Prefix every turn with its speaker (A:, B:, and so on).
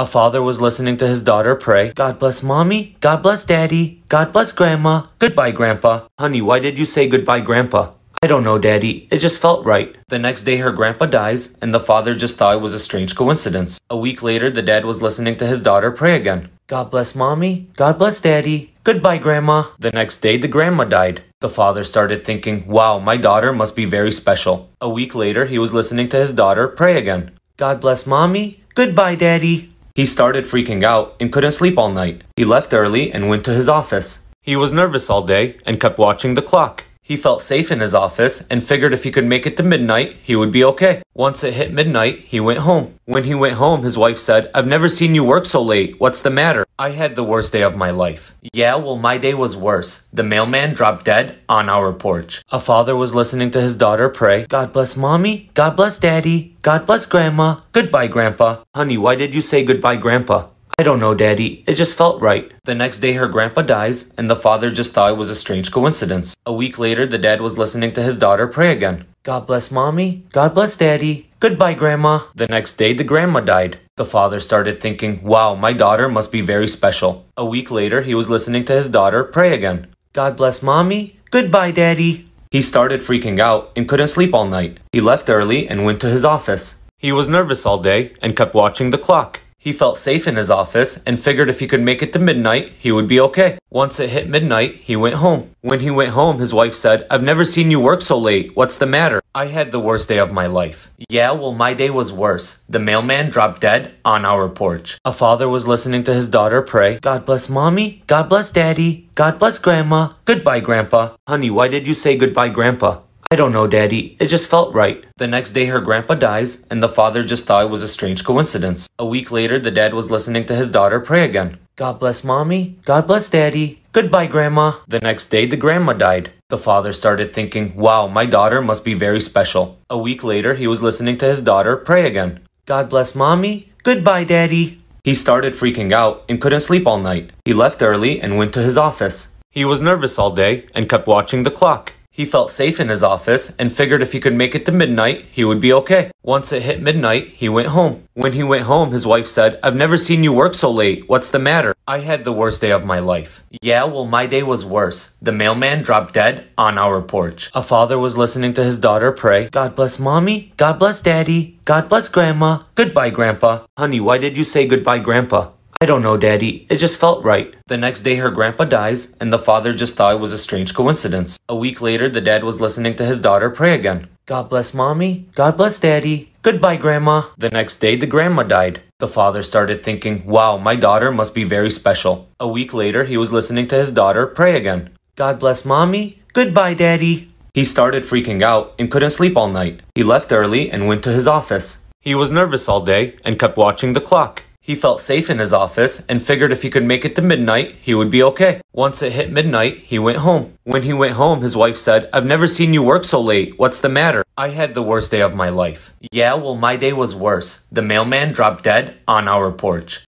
A: A father was listening to his daughter pray, God bless mommy, God bless daddy, God bless grandma, goodbye grandpa. Honey, why did you say goodbye grandpa? I don't know, Daddy. It just felt right. The next day, her grandpa dies, and the father just thought it was a strange coincidence. A week later, the dad was listening to his daughter pray again.
B: God bless mommy. God bless daddy. Goodbye, grandma. The
A: next day, the grandma died. The father started thinking, wow, my daughter must be very special. A week later, he was listening to his daughter pray again. God bless mommy. Goodbye, daddy. He started freaking out and couldn't sleep all night. He left early and went to his office. He was nervous all day and kept watching the clock. He felt safe in his office and figured if he could make it to midnight, he would be okay. Once it hit midnight, he went home. When he went home, his wife said, I've never seen you work so late. What's the matter? I had the worst day of my life. Yeah, well, my day was worse. The mailman dropped dead on our porch. A father was listening to his daughter pray, God bless
B: mommy, God bless daddy, God bless grandma,
A: goodbye grandpa. Honey, why did you say goodbye grandpa? I don't know, Daddy. It just felt right. The next day, her grandpa dies, and the father just thought it was a strange coincidence. A week later, the dad was listening to his daughter pray again.
B: God bless mommy. God bless daddy.
A: Goodbye, grandma. The next day, the grandma died. The father started thinking, wow, my daughter must be very special. A week later, he was listening to his daughter pray again. God bless mommy. Goodbye, daddy. He started freaking out and couldn't sleep all night. He left early and went to his office. He was nervous all day and kept watching the clock. He felt safe in his office and figured if he could make it to midnight, he would be okay. Once it hit midnight, he went home. When he went home, his wife said, I've never seen you work so late. What's the matter? I had the worst day of my life. Yeah, well, my day was worse. The mailman dropped dead on our porch. A father was listening to his daughter pray,
B: God bless mommy. God bless daddy. God bless grandma.
A: Goodbye, grandpa. Honey, why did you say goodbye, grandpa? I don't know, Daddy. It just felt right. The next day, her grandpa dies, and the father just thought it was a strange coincidence. A week later, the dad was listening to his daughter pray again.
B: God bless mommy. God bless daddy. Goodbye, grandma.
A: The next day, the grandma died. The father started thinking, wow, my daughter must be very special. A week later, he was listening to his daughter pray again. God bless mommy. Goodbye, daddy. He started freaking out and couldn't sleep all night. He left early and went to his office. He was nervous all day and kept watching the clock. He felt safe in his office and figured if he could make it to midnight, he would be okay. Once it hit midnight, he went home. When he went home, his wife said, I've never seen you work so late. What's the matter? I had the worst day of my life. Yeah, well, my day was worse. The mailman dropped dead on our porch. A father was listening to his daughter pray, God bless
B: mommy. God bless daddy. God bless grandma.
A: Goodbye, grandpa. Honey, why did you say goodbye, grandpa? I don't know, Daddy. It just felt right. The next day, her grandpa dies, and the father just thought it was a strange coincidence. A week later, the dad was listening to his daughter pray again.
B: God bless mommy. God bless daddy.
A: Goodbye, grandma. The next day, the grandma died. The father started thinking, wow, my daughter must be very special. A week later, he was listening to his daughter pray again. God bless mommy. Goodbye, daddy. He started freaking out and couldn't sleep all night. He left early and went to his office. He was nervous all day and kept watching the clock. He felt safe in his office and figured if he could make it to midnight, he would be okay. Once it hit midnight, he went home. When he went home, his wife said, I've never seen you work so late. What's the matter? I had the worst day of my life. Yeah, well, my day was worse. The mailman dropped dead on our porch.